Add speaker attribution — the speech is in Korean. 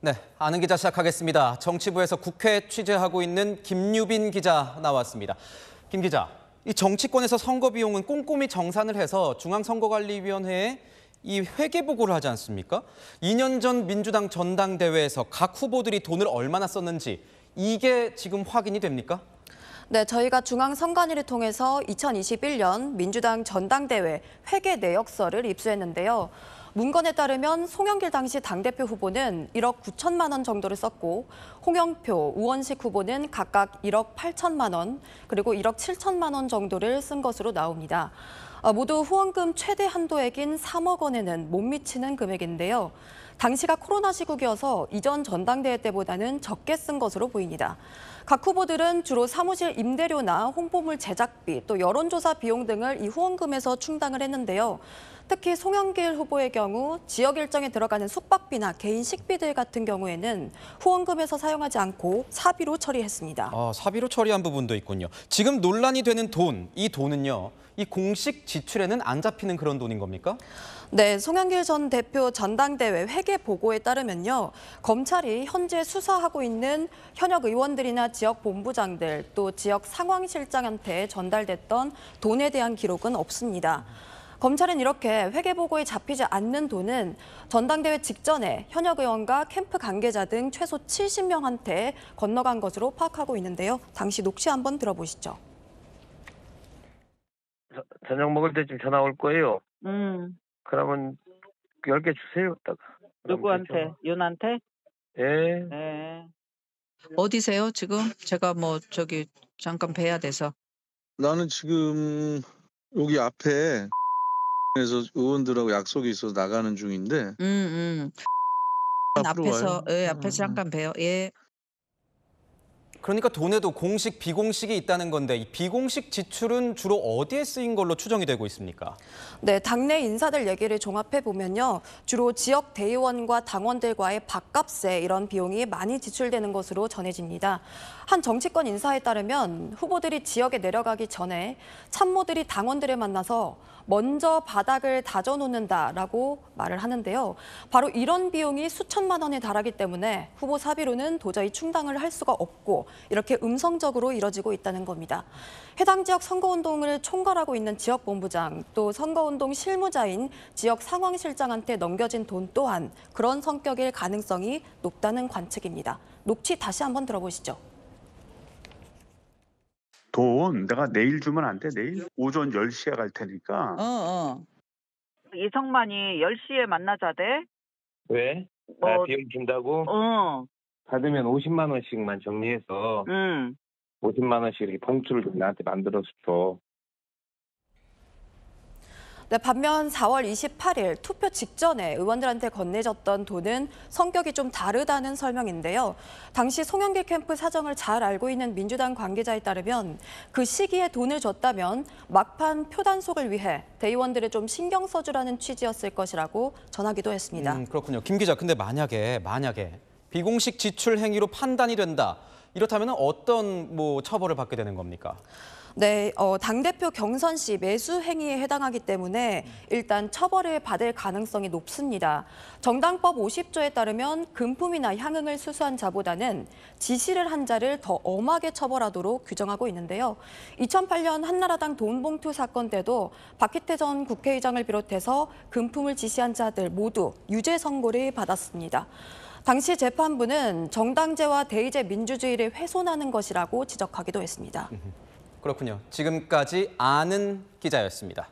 Speaker 1: 네, 아는 기자 시작하겠습니다. 정치부에서 국회 취재하고 있는 김유빈 기자 나왔습니다. 김 기자, 이 정치권에서 선거 비용은 꼼꼼히 정산을 해서 중앙선거관리위원회에 이 회계 보고를 하지 않습니까? 2년 전 민주당 전당대회에서 각 후보들이 돈을 얼마나 썼는지 이게 지금 확인이 됩니까?
Speaker 2: 네, 저희가 중앙선관위를 통해서 2021년 민주당 전당대회 회계 내역서를 입수했는데요. 문건에 따르면 송영길 당시 당대표 후보는 1억 9천만 원 정도를 썼고 홍영표, 우원식 후보는 각각 1억 8천만 원 그리고 1억 7천만 원 정도를 쓴 것으로 나옵니다. 아, 모두 후원금 최대 한도액인 3억 원에는 못 미치는 금액인데요. 당시가 코로나 시국이어서 이전 전당대회 때보다는 적게 쓴 것으로 보입니다. 각 후보들은 주로 사무실 임대료나 홍보물 제작비, 또 여론조사 비용 등을 이 후원금에서 충당을 했는데요. 특히 송영길 후보의 경우 지역 일정에 들어가는 숙박비나 개인 식비들 같은 경우에는 후원금에서 사용하지 않고 사비로 처리했습니다.
Speaker 1: 아, 사비로 처리한 부분도 있군요. 지금 논란이 되는 돈, 이 돈은요. 이 공식 지출에는 안 잡히는 그런 돈인 겁니까?
Speaker 2: 네, 송영길 전 대표 전당대회 회계 보고에 따르면요. 검찰이 현재 수사하고 있는 현역 의원들이나 지역 본부장들 또 지역 상황실장한테 전달됐던 돈에 대한 기록은 없습니다. 검찰은 이렇게 회계보고에 잡히지 않는 돈은 전당대회 직전에 현역 의원과 캠프 관계자 등 최소 70명한테 건너간 것으로 파악하고 있는데요. 당시 녹취 한번 들어보시죠. 저녁 먹을 때쯤 전화 올 거예요. 음. 그러면 열개 주세요. 다
Speaker 1: 누구한테?
Speaker 2: 윤한테? 예. 예. 어디세요 지금? 제가 뭐 저기 잠깐 뵈야 돼서.
Speaker 1: 나는 지금 여기 앞에 에서 의원들하고 약속이 있어서 나가는 중인데.
Speaker 2: 음 음. 앞에서 예 음, 앞에서 음. 잠깐 뵈요. 예.
Speaker 1: 그러니까 돈에도 공식, 비공식이 있다는 건데 이 비공식 지출은 주로 어디에 쓰인 걸로 추정이 되고 있습니까?
Speaker 2: 네, 당내 인사들 얘기를 종합해 보면요. 주로 지역 대의원과 당원들과의 밥값에 이런 비용이 많이 지출되는 것으로 전해집니다. 한 정치권 인사에 따르면 후보들이 지역에 내려가기 전에 참모들이 당원들을 만나서 먼저 바닥을 다져놓는다라고 말을 하는데요. 바로 이런 비용이 수천만 원에 달하기 때문에 후보 사비로는 도저히 충당을 할 수가 없고 이렇게 음성적으로 이뤄지고 있다는 겁니다. 해당 지역 선거운동을 총괄하고 있는 지역본부장 또 선거운동 실무자인 지역 상황실장한테 넘겨진 돈 또한 그런 성격일 가능성이 높다는 관측입니다. 녹취 다시 한번 들어보시죠.
Speaker 1: 돈 내가 내일 주면 안 돼. 내일 오전 10시에 갈 테니까. 어,
Speaker 2: 어. 이성만이 10시에 만나자 대.
Speaker 1: 왜? 나 뭐 비용 준다고? 어. 받으면 50만 원씩만 정리해서 음. 50만 원씩 이렇게 봉투를 좀 나한테 만들어서 줘.
Speaker 2: 네, 반면 4월 28일 투표 직전에 의원들한테 건네졌던 돈은 성격이 좀 다르다는 설명인데요. 당시 송영길 캠프 사정을 잘 알고 있는 민주당 관계자에 따르면 그 시기에 돈을 줬다면 막판 표 단속을 위해 대의원들을 좀 신경 써주라는 취지였을 것이라고 전하기도 했습니다.
Speaker 1: 음, 그렇군요. 김 기자, 근데 만약에 만약에 비공식 지출 행위로 판단이 된다. 이렇다면 어떤 뭐 처벌을 받게 되는 겁니까?
Speaker 2: 네, 어, 당대표 경선 시 매수 행위에 해당하기 때문에 일단 처벌을 받을 가능성이 높습니다. 정당법 50조에 따르면 금품이나 향응을 수수한 자보다는 지시를 한 자를 더 엄하게 처벌하도록 규정하고 있는데요. 2008년 한나라당 돈봉투 사건 때도 박희태 전 국회의장을 비롯해서 금품을 지시한 자들 모두 유죄 선고를 받았습니다. 당시 재판부는 정당제와 대의제 민주주의를 훼손하는 것이라고 지적하기도 했습니다.
Speaker 1: 그렇군요. 지금까지 아는 기자였습니다.